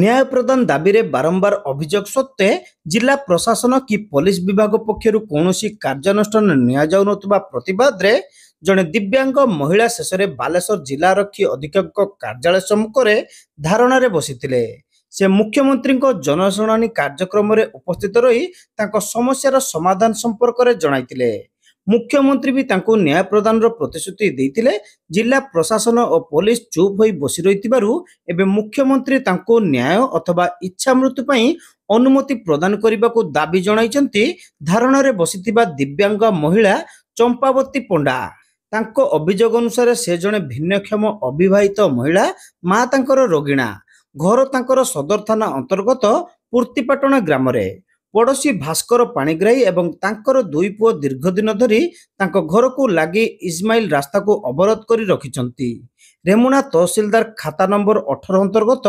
ନ୍ୟାୟ ପ୍ରଦାନ ଦାବିରେ ବାରମ୍ବାର ଅଭିଯୋଗ ସତ୍ତ୍ୱେ ଜିଲ୍ଲା ପ୍ରଶାସନ କି ପୋଲିସ ବିଭାଗ ପକ୍ଷରୁ କୌଣସି କାର୍ଯ୍ୟାନୁଷ୍ଠାନ ନିଆଯାଉନଥିବା ପ୍ରତିବାଦରେ ଜଣେ ଦିବ୍ୟାଙ୍ଗ ମହିଳା ଶେଷରେ ବାଲେଶ୍ୱର ଜିଲ୍ଲାରକ୍ଷୀ ଅଧୀକ୍ଷକଙ୍କ କାର୍ଯ୍ୟାଳୟ ସମ୍ମୁଖରେ ଧାରଣାରେ ବସିଥିଲେ ସେ ମୁଖ୍ୟମନ୍ତ୍ରୀଙ୍କ ଜନଶୁଣାଣି କାର୍ଯ୍ୟକ୍ରମରେ ଉପସ୍ଥିତ ରହି ତାଙ୍କ ସମସ୍ୟାର ସମାଧାନ ସମ୍ପର୍କରେ ଜଣାଇଥିଲେ ମୁଖ୍ୟମନ୍ତ୍ରୀ ବି ତାଙ୍କୁ ନ୍ୟାୟ ପ୍ରଦାନର ପ୍ରତିଶ୍ରୁତି ଦେଇଥିଲେ ଜିଲ୍ଲା ପ୍ରଶାସନ ଓ ପୋଲିସ ଚୁପ୍ ହୋଇ ବସି ରହିଥିବାରୁ ଏବେ ମୁଖ୍ୟମନ୍ତ୍ରୀ ତାଙ୍କୁ ନ୍ୟାୟ ଅଥବା ଇଚ୍ଛା ମୃତ୍ୟୁ ପାଇଁ ଅନୁମତି ପ୍ରଦାନ କରିବାକୁ ଦାବି ଜଣାଇଛନ୍ତି ଧାରଣାରେ ବସିଥିବା ଦିବ୍ୟାଙ୍ଗ ମହିଳା ଚମ୍ପାବତୀ ପଣ୍ଡା ତାଙ୍କ ଅଭିଯୋଗ ଅନୁସାରେ ସେ ଜଣେ ଭିନ୍ନକ୍ଷମ ଅବିବାହିତ ମହିଳା ମା ତାଙ୍କର ରୋଗିଣା ଘର ତାଙ୍କର ସଦର ଥାନା ଅନ୍ତର୍ଗତ ପୂର୍ତ୍ତିପାଟଣା ଗ୍ରାମରେ ପଡ଼ୋଶୀ ଭାସ୍କର ପାଣିଗ୍ରାହୀ ଏବଂ ତାଙ୍କର ଦୁଇ ପୁଅ ଦୀର୍ଘଦିନ ଧରି ତାଙ୍କ ଘରକୁ ଲାଗି ଇସମାଇଲ ରାସ୍ତାକୁ ଅବରୋଧ କରି ରଖିଛନ୍ତି ରେମୁଣା ତହସିଲଦାର ଖାତା ନମ୍ବର ଅଠର ଅନ୍ତର୍ଗତ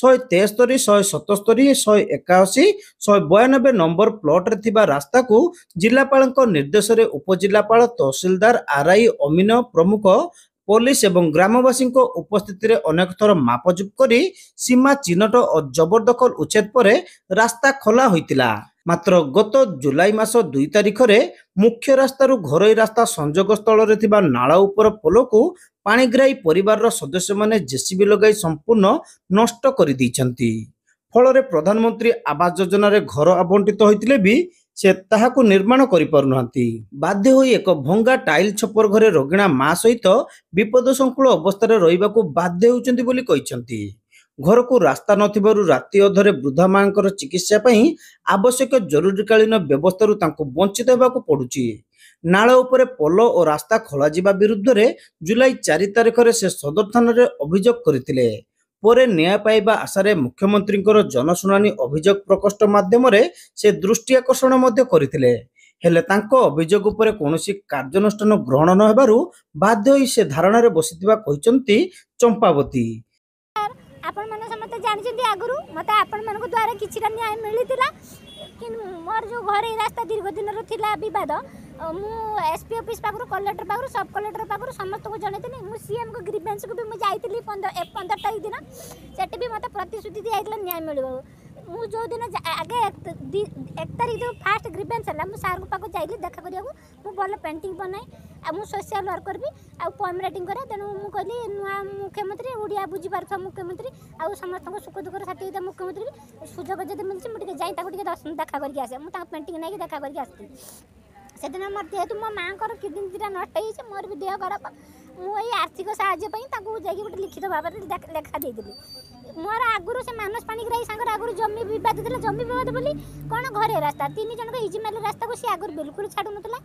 ଶହେ ତେସ୍ତରୀ ଶହେ ସତସ୍ତରୀ ଶହେ ଏକାଅଶୀ ଶହେ ବୟାନବେ ନମ୍ବର ପ୍ଲଟରେ ଥିବା ରାସ୍ତାକୁ ଜିଲ୍ଲାପାଳଙ୍କ ନିର୍ଦ୍ଦେଶରେ ଉପଜିଲ୍ଲାପାଳ ତହସିଲଦାର ଆର୍ଆଇ ଅମିନ ପ୍ରମୁଖ ପୋଲିସ ଏବଂ ଗ୍ରାମବାସୀଙ୍କ ଉପସ୍ଥିତିରେ ଅନେକ ଥର ମାପଚୁପ କରି ସୀମା ଚିହ୍ନଟ ଓ ଜବରଦଖଲ ଉଚ୍ଛେଦ ପରେ ରାସ୍ତା ଖୋଲା ହୋଇଥିଲା ମାତ୍ର ଗତ ଜୁଲାଇ ମାସ ଦୁଇ ତାରିଖରେ ମୁଖ୍ୟ ରାସ୍ତାରୁ ଘରୋଇ ରାସ୍ତା ସଂଯୋଗ ସ୍ଥଳରେ ଥିବା ନାଳ ଉପର ପୋଲକୁ ପାଣିଗ୍ରାହୀ ପରିବାରର ସଦସ୍ୟମାନେ ଜେସିବି ଲଗାଇ ସମ୍ପୂର୍ଣ୍ଣ ନଷ୍ଟ କରିଦେଇଛନ୍ତି ଫଳରେ ପ୍ରଧାନମନ୍ତ୍ରୀ ଆବାସ ଯୋଜନାରେ ଘର ଆବଣ୍ଟିତ ହୋଇଥିଲେ ବି ସେ ତାହାକୁ ନିର୍ମାଣ କରିପାରୁନାହାନ୍ତି ବାଧ୍ୟ ହୋଇ ଏକ ଭଙ୍ଗା ଟାଇଲ୍ ଛପର ଘରେ ରୋଗିଣା ମା ସହିତ ବିପଦ ଅବସ୍ଥାରେ ରହିବାକୁ ବାଧ୍ୟ ହେଉଛନ୍ତି ବୋଲି କହିଛନ୍ତି ଘରକୁ ରାସ୍ତା ନଥିବାରୁ ରାତି ଅଧରେ ବୃଦ୍ଧା ମାଙ୍କର ଚିକିତ୍ସା ପାଇଁ ଆବଶ୍ୟକ ଜରୁରୀକାଳୀନ ବ୍ୟବସ୍ଥାରୁ ତାଙ୍କୁ ବଞ୍ଚିତ ହେବାକୁ ପଡୁଛି ନାଳ ଉପରେ ପୋଲ ଓ ରାସ୍ତା ଖୋଳାଯିବା ବିରୁଦ୍ଧରେ ଜୁଲାଇ ଚାରି ତାରିଖରେ ସେ ସଦର ଥାନାରେ ଅଭିଯୋଗ କରିଥିଲେ ପରେ ନ୍ୟାୟ ପାଇବା ଆଶାରେ ମୁଖ୍ୟମନ୍ତ୍ରୀଙ୍କର ଜନଶୁଣାଣି ଅଭିଯୋଗ ପ୍ରକୋଷ୍ଠ ମାଧ୍ୟମରେ ସେ ଦୃଷ୍ଟି ଆକର୍ଷଣ ମଧ୍ୟ କରିଥିଲେ ହେଲେ ତାଙ୍କ ଅଭିଯୋଗ ଉପରେ କୌଣସି କାର୍ଯ୍ୟାନୁଷ୍ଠାନ ଗ୍ରହଣ ନ ହେବାରୁ ବାଧ୍ୟ ହୋଇ ସେ ଧାରଣାରେ ବସିଥିବା କହିଛନ୍ତି ଚମ୍ପାବତୀ ଆପଣମାନେ ସମସ୍ତେ ଜାଣିଛନ୍ତି ଆଗରୁ ମୋତେ ଆପଣମାନଙ୍କ ଦ୍ୱାରା କିଛିଟା ନ୍ୟାୟ ମିଳିଥିଲା କିନ୍ତୁ ମୋର ଯେଉଁ ଘରେ ରାସ୍ତା ଦୀର୍ଘ ଦିନର ଥିଲା ବିବାଦ ମୁଁ ଏସ୍ପି ଅଫିସ୍ ପାଖରୁ କଲେକ୍ଟର ପାଖରୁ ସବ୍ କଲେକ୍ଟର ପାଖରୁ ସମସ୍ତଙ୍କୁ ଜଣେଇଥିଲି ମୁଁ ସିଏମ୍ଙ୍କ ଗ୍ରିଭେନ୍ସକୁ ବି ମୁଁ ଯାଇଥିଲି ପନ୍ଦର ପନ୍ଦର ତାରିଖ ଦିନ ସେଠି ବି ମୋତେ ପ୍ରତିଶ୍ରୁତି ଦିଆଯାଇଥିଲା ନ୍ୟାୟ ମିଳିବ ମୁଁ ଯେଉଁଦିନ ଆଗେ ଏକ ତାରିଖ ଯେଉଁ ଫାଷ୍ଟ ଗ୍ରିଭେନ୍ସ ହେଲା ମୁଁ ସାର୍ଙ୍କ ପାଖକୁ ଯାଇଥିଲି ଦେଖା କରିବାକୁ ମୁଁ ଭଲ ପେଣ୍ଟିଂ ବନାଏ ଆଉ ମୁଁ ସୋସିଆଲ୍ ୱାର୍କ କରିବି ଆଉ ପଏମ୍ ରାଇଟିଂ କରେ ତେଣୁ ମୁଁ କହିଲି ନୂଆ ମୁଖ୍ୟମନ୍ତ୍ରୀ ଓଡ଼ିଆ ବୁଝିପାରୁଥିବା ମୁଖ୍ୟମନ୍ତ୍ରୀ ଆଉ ସମସ୍ତଙ୍କ ସୁଖ ଦୁଃଖର ସାଥୀ ହୋଇଥିବା ମୁଖ୍ୟମନ୍ତ୍ରୀ ସୁଯୋଗ ଯଦି ମିଳିଛି ମୁଁ ଟିକେ ଯାଇ ତାକୁ ଟିକେ ଦେଖା କରିକି ଆସେ ମୁଁ ତାଙ୍କ ପେଣ୍ଟିଂ ନେଇକି ଦେଖା କରିକି ଆସିଥିଲି ସେଦିନ ମୋର ଯେହେତୁ ମୋ ମାଆଙ୍କର କିଡ଼ନୀ ଦୁଇଟା ନଷ୍ଟ ହେଇଛି ମୋର ବି ଦେହ ଖରାପ ମୁଁ ଏଇ ଆର୍ଥିକ ସାହାଯ୍ୟ ପାଇଁ ତାଙ୍କୁ ଯାଇକି ଗୋଟେ ଲିଖିତ ଭାବରେ ଲେଖା ଦେଇଥିଲି ମୋର ଆଗରୁ ସେ ମାନସ ପାଣିଗ୍ରାହୀ ସାଙ୍ଗରେ ଆଗରୁ ଜମି ବିବାଦ ଥିଲା ଜମି ବିବାଦ ବୋଲି କ'ଣ ଘରେ ରାସ୍ତା ତିନି ଜଣଙ୍କ ଇଜିମାଲି ରାସ୍ତାକୁ ସେ ଆଗରୁ ବିଲକୁଲ ଛାଡ଼ୁନଥିଲା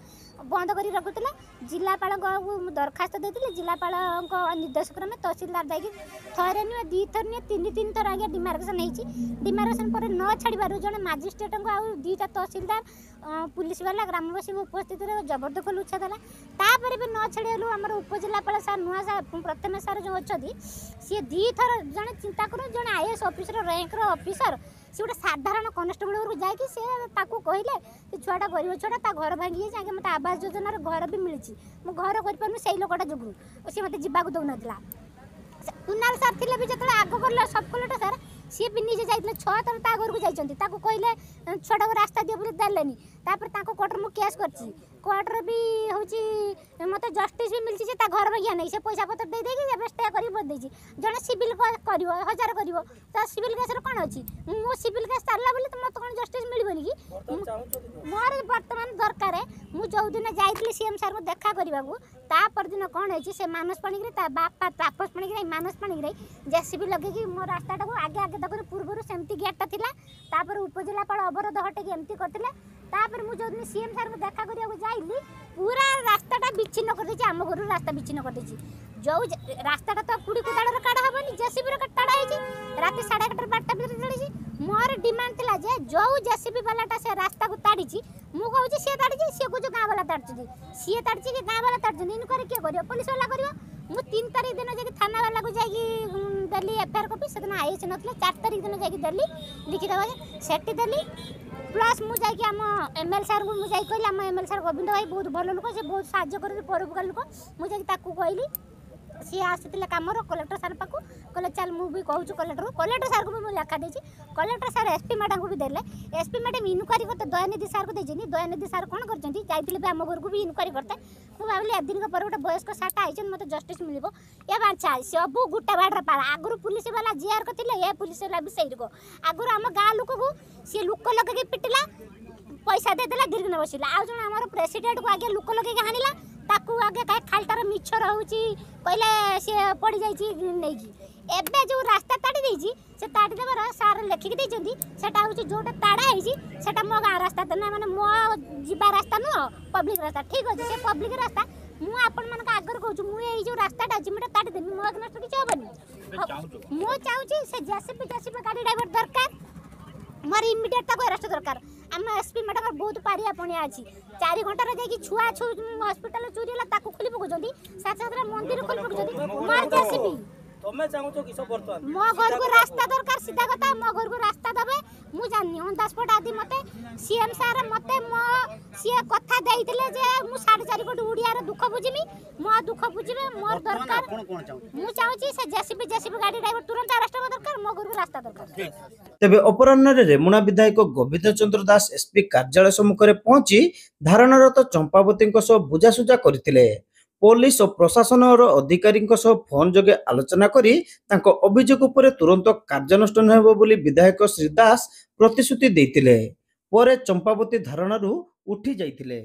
ବନ୍ଦ କରି ରଖୁଥିଲା ଜିଲ୍ଲାପାଳଙ୍କୁ ମୁଁ ଦରଖାସ୍ତ ଦେଇଥିଲି ଜିଲ୍ଲାପାଳଙ୍କ ନିର୍ଦ୍ଦେଶକ୍ରମେ ତହସିଲଦାର ଯାଇକି ଥରେ ନୁହେଁ ଦୁଇଥର ନୁହେଁ ତିନି ତିନି ଥର ଆଜ୍ଞା ଡିମାର୍କେସନ୍ ହେଇଛି ଡିମାର୍କେସନ୍ ପରେ ନ ଛାଡ଼ିବାରୁ ଜଣେ ମାଜିଷ୍ଟ୍ରେଟଙ୍କୁ ଆଉ ଦୁଇଟା ତହସିଲଦାର পুলিশবালা গ্রামবাসী উপস্থিতিরে জবরদখল উচ্ছেদ হল তাপরে বি ন ছড়াইলু আমার উপজেলাপাল স্যার নূয়া প্রথমে স্যার যে অনেক সি দুইথর জন চিন্তা করুন জন আইএস অফিসর র্যাঙ্কর অফিসর সে গোটে সাধারণ কনস্টেবল ঘরু যাই সে তাকে কহিলে যে ছুয়াটা গরিব ছুয়াটা তা ঘর ভাঙ্গি যাই আগে মতো আবাস যোজনার ঘর বি মিছে মু ঘর করিপারু সেই লোকটা যোগুন সে মতো যাওয়া দেউ না কুনাল স্যার লে বি যেত আগ করলে সব কলেটা স্যার সি বি নিজে যাই ছথর তা ঘরক যাই তাকে কহিলে ছুয়াটাকে রাস্তা দিয়ে বলে দেলেনি তাপরে তাঁর কোর্টরে মু কেস করছি কোর্টরে বি হচ্ছে মতো জস্টিস বি মিলছি যে তা ঘর ভাগিয়া নেই সে পয়সা পত্র দিয়ে দিয়ে এবার স্টে করি বদিছি জনে সিভিল করিব হাজার করিব তা সিভিল কেসর কোণ অছি মু সিভিল কেস সারলা বলে তো মতো কোণ জস্টিস মিলবনি কি মোর বর্তমান দরকার মু যৌদিন যাইଥିଲି সিএম স্যার দেখা করা তা দিন কোণ হয়েছে সে মানস পাণিগ্রাহী তা বাপা তাপস পাণিগ্রাহী মানস পাণিগ্রাহী জেসিবি লগাইকি মো রাস্তাটা আগে আগে দেখুন পূর্বর সেমতি গেটটা লা তাপরে উপজেলাপাল অবরোধ হটাকি এমতি করলে তাপরে মু যেদিন সিএম স্যারকে দেখা করা যাইলি পুরা রাস্তাটা বিচ্ছিন্ন করেদেছি আম ঘর রাস্তা বিচ্ছিন্ন করেদেছি যেউ রাস্তাটা তো কুড়ি কোদাড়ের কাড়া হবনি জেসিবির কাড়া হয়েছি রাতে সাড়ে এগারোটা বারোটা ভিতরে চলেছি মোর ডিমান্ড লা যে যেউ জেসিবি বালাটা সে রাস্তাকে তাড়িছি মু কହୁছি সে তাড়িছি সে কুচু গাঁ বালা তাড়ুছি সিয়ে তাড়িছি কি গাঁ বালা তাড়ুছি ইন করে কে করিব পুলিশ বালা করিব মু তিন তারিখ দিন যাই থানা বালাকে যাই ଦେଲି ଏଫଆଇଆର୍ କପି ସେଦିନ ଆଇ ଏସ୍ ନଥିଲା ଚାରି ତାରିଖ ଦିନ ଯାଇକି ଦେଲି ଲିଖିତ ସେଠି ଦେଲି ପ୍ଲସ୍ ମୁଁ ଯାଇକି ଆମ ଏମ୍ ଏଲ୍ ସାର୍ଙ୍କୁ ମୁଁ ଯାଇକି କହିଲି ଆମ ଏମ୍ ଏଲ୍ ସାର୍ ଗୋବିନ୍ଦ ଭାଇ ବହୁତ ଭଲ ଲୋକ ସେ ବହୁତ ସାହାଯ୍ୟ କରନ୍ତି ପରୋପକାର ଲୋକ ମୁଁ ଯାଇକି ତାକୁ କହିଲି ସିଏ ଆସିଥିଲେ କାମର କଲେକ୍ଟର ସାର୍ ପାଖକୁ କହିଲେ ଚାଲ ମୁଁ ବି କହୁଛୁ କଲେକ୍ଟରକୁ କଲେକ୍ଟର ସାର୍କୁ ବି ମୁଁ ଲେଖା ଦେଇଛି କଲେକ୍ଟର ସାର୍ ଏସ୍ପି ମ୍ୟାଡ଼ାମ୍କୁ ବି ଦେଲେ ଏସ୍ପି ମ୍ୟାଡ଼ାମ୍ ଇନକ୍ୱାରୀ କରତେ ଦୟାନିଧି ସାର୍କୁ ଦେଇଛନ୍ତି ଦୟାନିଧି ସାର୍ କ'ଣ କରିଛନ୍ତି ଯାଇଥିଲେ ବି ଆମ ଘରକୁ ବି ଇନକ୍ୱାରୀ କରତେ ମୁଁ ଭାବିଲି ଏଦିନଙ୍କ ପରେ ଗୋଟେ ବୟସ୍କ ସାର୍ଟା ଆଇଛନ୍ତି ମୋତେ ଜଷ୍ଟିସ୍ ମିଳିବ ଏ ବାଞ୍ଛା ସବୁ ଗୋଟେ ବାଡ଼ର ପାଳା ଆଗରୁ ପୋଲିସବାଲା ଜିଆର କରିଥିଲେ ଏ ପୋଲିସବାଲା ବି ସେଇ ରୋଗ ଆଗରୁ ଆମ ଗାଁ ଲୋକକୁ ସିଏ ଲୋକ ଲଗେଇକି ପିଟିଲା ପଇସା ଦେଇଦେଲା ଦୀର୍ଘ ବସିଲା ଆଉ ଜଣେ ଆମର ପ୍ରେସିଡେଣ୍ଟକୁ ଆଜ୍ଞା ଲୋକ ଲଗେଇକି ହାଣିଲା आगे कहे खालटार मीछ रोचे कहले सी पड़ जा एबे जो रास्ता ताड़ी से ताड़ी देवर सार लिखिकी से जोटा ताड़ाई से मो गाँ रास्ता ना मैंने मो जा रास्ता नुह पब्लिक रास्ता ठीक अच्छे से पब्लिक रास्ता मुझे आगर कह जो रास्ता ताड़ी देवी मोदी मुझे चाहिए से जेसीपी जेसीपी गाड़ी ड्राइवर दरकार ମୋର ଇମିଡ଼ିଏଟ୍ ତାକୁ ଆରେଷ୍ଟ ଦରକାର ଆମ ଏସ୍ପି ମ୍ୟାଡ଼ାମ୍ ବହୁତ ପାରିଆ ପଣିଆ ଅଛି ଚାରି ଘଣ୍ଟାରେ ଯାଇକି ଛୁଆ ହସ୍ପିଟାଲ ଚୋରି ହେଲା ତାକୁ ଖୋଲି ପକାଉଛନ୍ତି ସାତ ସାତଟା ମନ୍ଦିର ଖୋଲି ପକାଉଛନ୍ତି ମର୍ଜି ଆସିବି ମୋ ଘରକୁ ରାସ୍ତା ଦରକାର ସିଧା କଥା ମୋ ଘରକୁ ରାସ୍ତା ଦେବେ ମୁଁ ଜାଣିନି ଅନ୍ଦାସପଟ ଆଦି ମୋତେ ସିଏମ୍ ସାର୍ ମୋତେ ମୋ ସିଏ କଥା ଦେଇଥିଲେ ଯେ ମୁଁ ସାଢ଼େ ଚାରି ଫୁଟ ଓଡ଼ିଆର ଦୁଃଖ ବୁଝିବି ମୋ ଦୁଃଖ ବୁଝିବେ ମୋର ଦରକାର ମୁଁ ଚାହୁଁଛି ସେ ଜେସିବି ଜେସିବି ଗାଡ଼ି ଡ୍ରାଇଭର ତୁରନ୍ତ ଆରେଷ୍ଟ ତେବେ ଅପରାହ୍ନରେ ମୁଣା ବିଧାୟକ ଗୋବିନ୍ଦ ଚନ୍ଦ୍ର ଦାସ ଏସ୍ପି କାର୍ଯ୍ୟାଳୟ ସମ୍ମୁଖରେ ପହଞ୍ଚି ଧାରଣାରତ ଚମ୍ପାବତୀଙ୍କ ସହ ବୁଝାସୁଝା କରିଥିଲେ ପୋଲିସ ଓ ପ୍ରଶାସନର ଅଧିକାରୀଙ୍କ ସହ ଫୋନ ଯୋଗେ ଆଲୋଚନା କରି ତାଙ୍କ ଅଭିଯୋଗ ଉପରେ ତୁରନ୍ତ କାର୍ଯ୍ୟାନୁଷ୍ଠାନ ହେବ ବୋଲି ବିଧାୟକ ଶ୍ରୀ ଦାସ ପ୍ରତିଶ୍ରୁତି ଦେଇଥିଲେ ପରେ ଚମ୍ପାବତୀ ଧାରଣାରୁ ଉଠି ଯାଇଥିଲେ